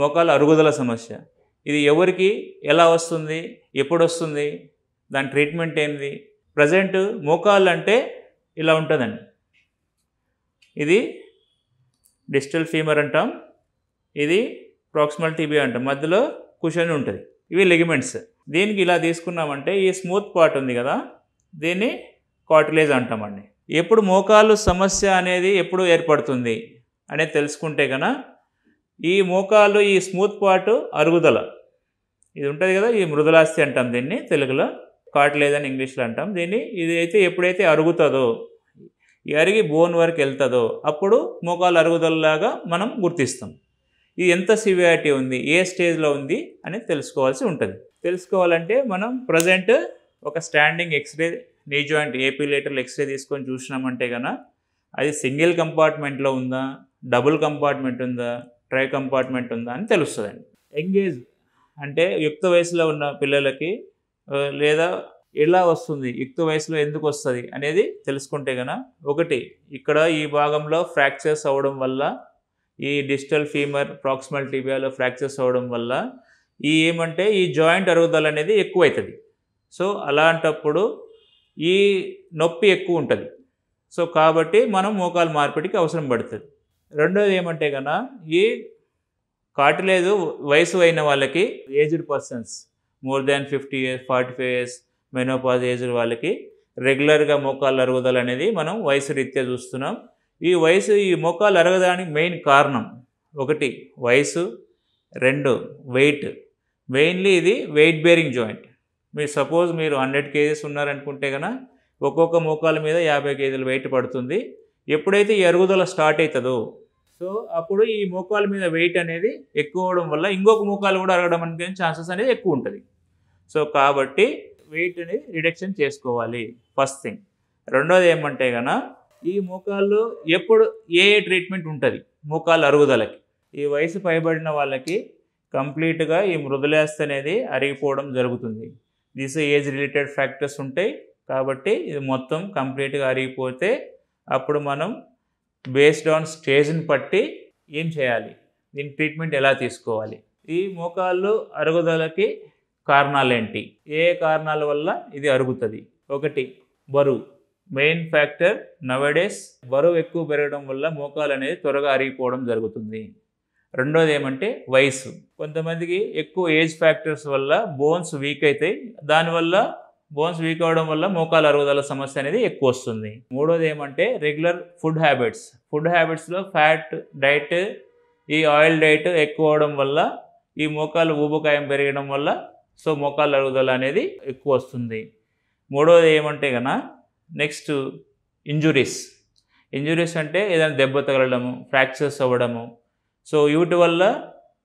మోకాలు అరుగుదల సమస్య ఇది ఎవరికి ఎలా వస్తుంది ఎప్పుడు వస్తుంది దాని ట్రీట్మెంట్ ఏంది ప్రజెంట్ మోకాళ్ళు అంటే ఇలా ఉంటుందండి ఇది డిజిటల్ ఫీమర్ అంటాం ఇది ప్రాక్సిమల్ టీబీ అంటాం మధ్యలో కుషన్ ఉంటుంది ఇవి లెగిమెంట్స్ దీనికి ఇలా తీసుకున్నామంటే ఈ స్మూత్ పార్ట్ ఉంది కదా దీన్ని కాటిలేజ్ అంటామండి ఎప్పుడు మోకాలు సమస్య అనేది ఎప్పుడు ఏర్పడుతుంది అనేది తెలుసుకుంటే కనుక ఈ మోకాలు ఈ స్మూత్ పాటు అరుగుదల ఇది ఉంటుంది కదా ఈ మృదులాస్తి అంటాం దీన్ని తెలుగులో కాటలేదని ఇంగ్లీష్లో అంటాం దీన్ని ఇది అయితే ఎప్పుడైతే అరుగుతుందో ఈ అరిగి బోన్ వరకు వెళ్తుందో అప్పుడు మోకాలు అరుగుదలలాగా మనం గుర్తిస్తాం ఇది ఎంత సివియారిటీ ఉంది ఏ స్టేజ్లో ఉంది అని తెలుసుకోవాల్సి ఉంటుంది తెలుసుకోవాలంటే మనం ప్రజెంట్ ఒక standing xray knee joint AP లీటర్లు ఎక్స్రే తీసుకొని చూసినామంటే కనుక అది సింగిల్ కంపార్ట్మెంట్లో ఉందా డబుల్ కంపార్ట్మెంట్ ఉందా ట్రై కంపార్ట్మెంట్ ఉందా అని తెలుస్తుందండి ఎంగేజ్ అంటే యుక్త వయసులో ఉన్న పిల్లలకి లేదా ఎలా వస్తుంది యుక్త వయసులో ఎందుకు వస్తుంది అనేది తెలుసుకుంటే కనుక ఒకటి ఇక్కడ ఈ భాగంలో ఫ్రాక్చర్స్ అవ్వడం వల్ల ఈ డిజిటల్ ఫీమర్ ప్రాక్సిమల్ టీబియాలో ఫ్రాక్చర్స్ అవ్వడం వల్ల ఈ ఏమంటే ఈ జాయింట్ అరుగుదల అనేది అవుతుంది సో అలాంటప్పుడు ఈ నొప్పి ఎక్కువ ఉంటుంది సో కాబట్టి మనం మోకాలు మార్పిడికి అవసరం పడుతుంది రెండోది ఏమంటే కన్నా ఈ కాటలేదు వయసు అయిన వాళ్ళకి aged persons more than fifty years forty five years menopause aged వాళ్ళకి రెగ్యులర్గా మోకాలు అరుగుదల అనేది మనం వయసు రీత్యా చూస్తున్నాం ఈ వయసు ఈ మోకాలు అరగడానికి మెయిన్ కారణం ఒకటి వయసు రెండు వెయిట్ మెయిన్లీ ఇది వెయిట్ బేరింగ్ జాయింట్ మీరు సపోజ్ మీరు హండ్రెడ్ కేజీస్ ఉన్నారనుకుంటే కనుక ఒక్కొక్క మోకాల మీద యాభై కేజీలు వెయిట్ పడుతుంది ఎప్పుడైతే ఈ అరుగుదల స్టార్ట్ అవుతుందో సో అప్పుడు ఈ మోకాల మీద వెయిట్ అనేది ఎక్కువ అవడం వల్ల ఇంకొక మోకాలు కూడా అరగడం అనేది ఛాన్సెస్ అనేది ఎక్కువ ఉంటుంది సో కాబట్టి వెయిట్ అనేది రిడక్షన్ చేసుకోవాలి ఫస్ట్ థింగ్ రెండోది ఏమంటే కన ఈ మోకాల్లో ఎప్పుడు ఏ ఏ ట్రీట్మెంట్ ఉంటుంది మోకాలు అరుగుదలకి ఈ వయసు పైబడిన వాళ్ళకి కంప్లీట్గా ఈ మృదులాస్థ అనేది అరిగిపోవడం జరుగుతుంది దిస్ ఏజ్ రిలేటెడ్ ఫ్యాక్టర్స్ ఉంటాయి కాబట్టి ఇది మొత్తం కంప్లీట్గా అరిగిపోతే అప్పుడు మనం బేస్డ్ ఆన్ స్టేజ్ని బట్టి ఏం చేయాలి దీని ట్రీట్మెంట్ ఎలా తీసుకోవాలి ఈ మోకాళ్ళు అరుగుదలకి కారణాలేంటి ఏ కారణాల వల్ల ఇది అరుగుతుంది ఒకటి బరువు మెయిన్ ఫ్యాక్టర్ నవడేస్ బరువు ఎక్కువ పెరగడం వల్ల మోకాలు అనేది త్వరగా అరిగిపోవడం జరుగుతుంది రెండోది ఏమంటే వయసు కొంతమందికి ఎక్కువ ఏజ్ ఫ్యాక్టర్స్ వల్ల బోన్స్ వీక్ అవుతాయి దానివల్ల బోన్స్ వీక్ అవడం వల్ల మోకాల అరుగుదల సమస్య అనేది ఎక్కువ వస్తుంది మూడోది ఏమంటే రెగ్యులర్ ఫుడ్ హ్యాబిట్స్ ఫుడ్ హ్యాబిట్స్లో ఫ్యాట్ డైట్ ఈ ఆయిల్ డైట్ ఎక్కువ అవడం వల్ల ఈ మోకాలు ఊబకాయం పెరగడం వల్ల సో మోకాలు అరుగుదల అనేది ఎక్కువ వస్తుంది మూడోది ఏమంటే కన నెక్స్ట్ ఇంజురీస్ ఇంజురీస్ అంటే ఏదైనా దెబ్బ తగలడము ఫ్రాక్చర్స్ అవ్వడము సో వీటి వల్ల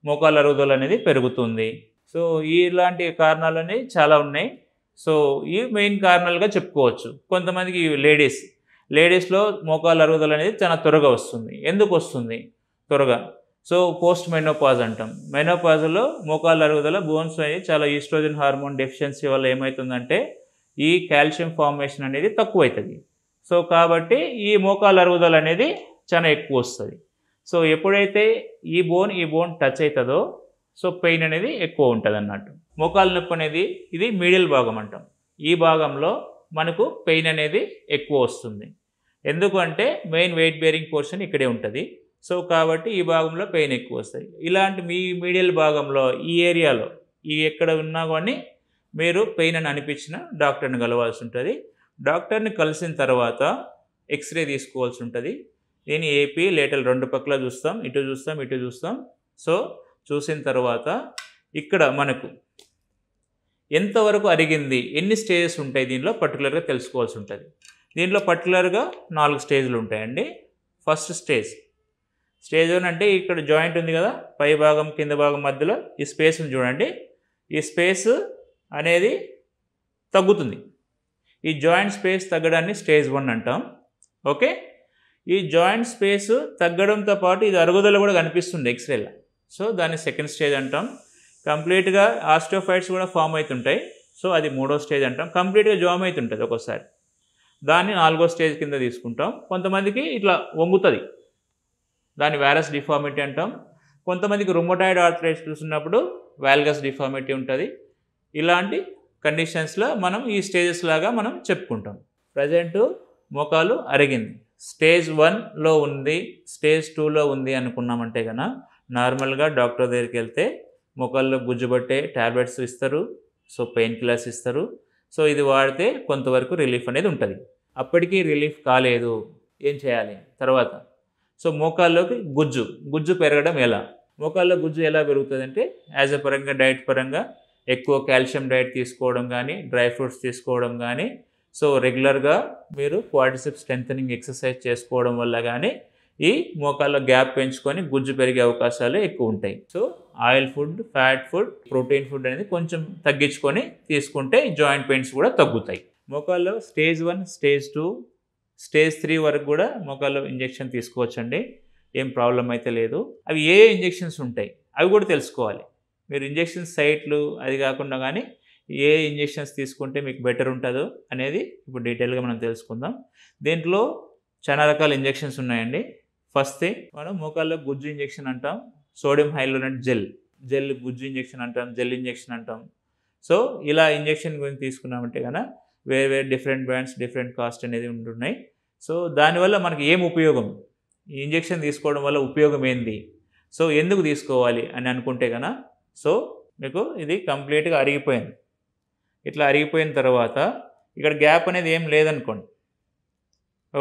మోకాలు అరుగుదల అనేది పెరుగుతుంది సో ఇలాంటి కారణాలన్నీ చాలా ఉన్నాయి సో ఇవి మెయిన్ కారణాలుగా చెప్పుకోవచ్చు కొంతమందికి లేడీస్ లేడీస్లో మోకాలు అరుగుదల అనేది చాలా త్వరగా వస్తుంది ఎందుకు వస్తుంది త్వరగా సో పోస్ట్ మెనోపాజ్ అంటాం మెనోపాజ్లో మోకాలు అరుగుదల బోన్స్ అనేది చాలా ఈస్ట్రోజన్ హార్మోన్ డెఫిషియన్సీ వల్ల ఏమవుతుందంటే ఈ కాల్షియం ఫార్మేషన్ అనేది తక్కువవుతుంది సో కాబట్టి ఈ మోకాలు అరుగుదల అనేది చాలా ఎక్కువ వస్తుంది సో ఎప్పుడైతే ఈ బోన్ ఈ బోన్ టచ్ అవుతుందో సో పెయిన్ అనేది ఎక్కువ ఉంటుంది అన్నట్టు మోకాలు నొప్పి అనేది ఇది మీడియల్ భాగం అంటాం ఈ భాగంలో మనకు పెయిన్ అనేది ఎక్కువ వస్తుంది ఎందుకంటే మెయిన్ వెయిట్ బేరింగ్ పోర్షన్ ఇక్కడే ఉంటుంది సో కాబట్టి ఈ భాగంలో పెయిన్ ఎక్కువ వస్తాయి ఇలాంటి మీ మీడియల్ భాగంలో ఈ ఏరియాలో ఈ ఎక్కడ ఉన్నా కానీ మీరు పెయిన్ అని అనిపించిన డాక్టర్ని కలవాల్సి ఉంటుంది డాక్టర్ని కలిసిన తర్వాత ఎక్స్రే తీసుకోవాల్సి ఉంటుంది దీని ఏపీ లేటల్ రెండు పక్కల చూస్తాం ఇటు చూస్తాం ఇటు చూస్తాం సో చూసిన తర్వాత ఇక్కడ మనకు ఎంతవరకు అరిగింది ఎన్ని స్టేజెస్ ఉంటాయి దీనిలో పర్టికులర్గా తెలుసుకోవాల్సి ఉంటుంది దీంట్లో పర్టికులర్గా నాలుగు స్టేజ్లు ఉంటాయండి ఫస్ట్ స్టేజ్ స్టేజ్ వన్ అంటే ఇక్కడ జాయింట్ ఉంది కదా పై భాగం కింద భాగం మధ్యలో ఈ స్పేస్ని చూడండి ఈ స్పేస్ అనేది తగ్గుతుంది ఈ జాయింట్ స్పేస్ తగ్గడాన్ని స్టేజ్ వన్ అంటాం ఓకే ఈ జాయింట్ స్పేస్ తగ్గడంతో పాటు ఇది అరుగుదల కూడా కనిపిస్తుంది ఎక్స్రేలో సో దాన్ని సెకండ్ స్టేజ్ అంటాం కంప్లీట్గా ఆస్టోఫైట్స్ కూడా ఫామ్ అవుతుంటాయి సో అది మూడో స్టేజ్ అంటాం కంప్లీట్గా జామ్ అవుతుంటుంది ఒక్కోసారి దాన్ని నాలుగో స్టేజ్ కింద తీసుకుంటాం కొంతమందికి ఇట్లా వంగుతుంది దాన్ని వైరస్ డిఫార్మిటీ అంటాం కొంతమందికి రుమోటాయిడ్ ఆర్థరైట్స్ చూసినప్పుడు వాల్గస్ డిఫార్మిటీ ఉంటుంది ఇలాంటి కండిషన్స్లో మనం ఈ స్టేజెస్ లాగా మనం చెప్పుకుంటాం ప్రజెంట్ మోకాలు అరిగింది స్టేజ్ వన్లో ఉంది స్టేజ్ టూలో ఉంది అనుకున్నామంటే కనుక నార్మల్గా డాక్టర్ దగ్గరికి వెళ్తే మొక్కల్లో గుజ్జుబట్టే ట్యాబ్లెట్స్ ఇస్తారు సో పెయిన్ కిల్లర్స్ ఇస్తారు సో ఇది వాడితే కొంతవరకు రిలీఫ్ అనేది ఉంటుంది అప్పటికీ రిలీఫ్ కాలేదు ఏం చేయాలి తర్వాత సో మోకాల్లోకి గుజ్జు గుజ్జు పెరగడం ఎలా మోకాల్లో గుజ్జు ఎలా పెరుగుతుంది అంటే యాజ్ ఎ పరంగా డైట్ పరంగా ఎక్కువ కాల్షియం డైట్ తీసుకోవడం కానీ డ్రై ఫ్రూట్స్ తీసుకోవడం కానీ సో రెగ్యులర్గా మీరు క్వాడ్రిసిప్ స్ట్రెంగ్ ఎక్సర్సైజ్ చేసుకోవడం వల్ల కానీ ఈ మోకాల్లో గ్యాప్ పెంచుకొని గుజ్జు పెరిగే అవకాశాలు ఎక్కువ ఉంటాయి so oil food fat food protein food అనేది కొంచెం తగ్గించుకొని తీసుకుంటే జాయింట్ పెయిన్స్ కూడా తగ్గుతాయి మోకాల్లో stage one stage two stage three వరకు కూడా మోకాల్లో ఇంజెక్షన్ తీసుకోవచ్చండి ఏం ప్రాబ్లం అయితే లేదు అవి ఏ ఇంజెక్షన్స్ ఉంటాయి అవి కూడా తెలుసుకోవాలి మీరు ఇంజెక్షన్ సైట్లు అది కాకుండా కానీ ఏ ఇంజెక్షన్స్ తీసుకుంటే మీకు బెటర్ ఉంటుందో అనేది ఇప్పుడు డీటెయిల్గా మనం తెలుసుకుందాం దీంట్లో చాలా రకాల ఇంజెక్షన్స్ ఉన్నాయండి ఫస్ట్ మనం మోకాల్లో గుజ్జు ఇంజెక్షన్ అంటాం సోడియం హైలోనేట్ జెల్ జెల్ గుజ్జు ఇంజెక్షన్ అంటాం జెల్ ఇంజెక్షన్ అంటాం సో ఇలా ఇంజెక్షన్ గురించి తీసుకున్నామంటే కనుక వేరే వేరే డిఫరెంట్ బ్రాండ్స్ డిఫరెంట్ కాస్ట్ అనేది ఉంటున్నాయి సో దానివల్ల మనకి ఏం ఉపయోగం ఈ ఇంజెక్షన్ తీసుకోవడం వల్ల ఉపయోగం ఏంది సో ఎందుకు తీసుకోవాలి అని అనుకుంటే కనుక సో మీకు ఇది కంప్లీట్గా అరిగిపోయింది ఇట్లా అరిగిపోయిన తర్వాత ఇక్కడ గ్యాప్ అనేది ఏం లేదనుకోండి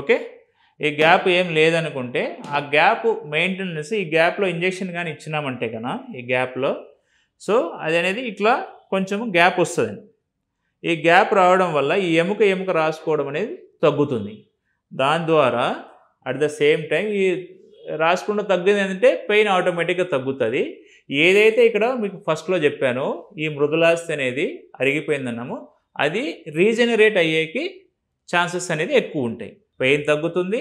ఓకే ఈ గ్యాప్ ఏం లేదనుకుంటే ఆ గ్యాప్ మెయింటెనెన్స్ ఈ గ్యాప్లో ఇంజెక్షన్ కానీ ఇచ్చినామంటే కన్నా ఈ గ్యాప్లో సో అది అనేది ఇట్లా కొంచెం గ్యాప్ వస్తుంది ఈ గ్యాప్ రావడం వల్ల ఈ ఎముక ఎముక రాసుకోవడం అనేది తగ్గుతుంది దాని ద్వారా అట్ ద సేమ్ టైం ఈ రాసుకుండా తగ్గింది ఏంటంటే పెయిన్ ఆటోమేటిక్గా తగ్గుతుంది ఏదైతే ఇక్కడ మీకు ఫస్ట్లో చెప్పానో ఈ మృదులాస్తి అనేది అరిగిపోయిందన్నాము అది రీజనరేట్ అయ్యేకి ఛాన్సెస్ అనేది ఎక్కువ ఉంటాయి పెయిన్ తగ్గుతుంది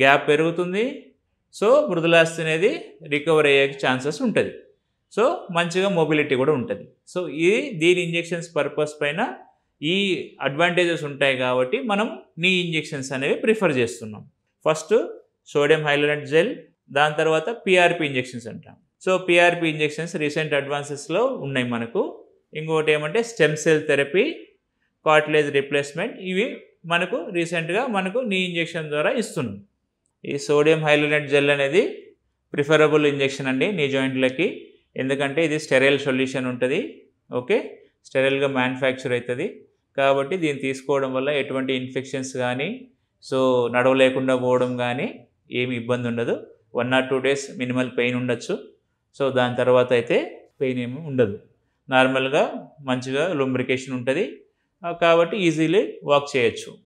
గ్యాప్ పెరుగుతుంది సో మృదులాస్తి అనేది రికవర్ అయ్యే ఛాన్సెస్ ఉంటుంది సో మంచిగా మొబిలిటీ కూడా ఉంటుంది సో ఇది దీని ఇంజెక్షన్స్ పర్పస్ పైన ఈ అడ్వాంటేజెస్ ఉంటాయి కాబట్టి మనం నీ ఇంజెక్షన్స్ అనేవి ప్రిఫర్ చేస్తున్నాం ఫస్ట్ సోడియం హైలరెంట్ జెల్ దాని తర్వాత పిఆర్పి ఇంజెక్షన్స్ అంటాం సో పిఆర్పి ఇంజెక్షన్స్ రీసెంట్ అడ్వాన్సెస్లో ఉన్నాయి మనకు ఇంకొకటి ఏమంటే stem cell therapy cartilage replacement ఇవి మనకు రీసెంట్గా మనకు నీ ఇంజెక్షన్ ద్వారా ఇస్తుంది ఈ సోడియం హైలోనేట్ జెల్ అనేది ప్రిఫరబుల్ ఇంజెక్షన్ అండి నీ జాయింట్లకి ఎందుకంటే ఇది స్టెరైల్ సొల్యూషన్ ఉంటుంది ఓకే స్టెరైల్గా మ్యానుఫ్యాక్చర్ అవుతుంది కాబట్టి దీన్ని తీసుకోవడం వల్ల ఎటువంటి ఇన్ఫెక్షన్స్ కానీ సో నడవలేకుండా పోవడం కానీ ఏమి ఇబ్బంది ఉండదు one or two days minimal pain ఉండొచ్చు సో దాని తర్వాత అయితే పెయిన్ ఏమి ఉండదు నార్మల్గా మంచిగా లుంబ్రికేషన్ ఉంటుంది కాబట్టి ఈజీలీ వాక్ చేయొచ్చు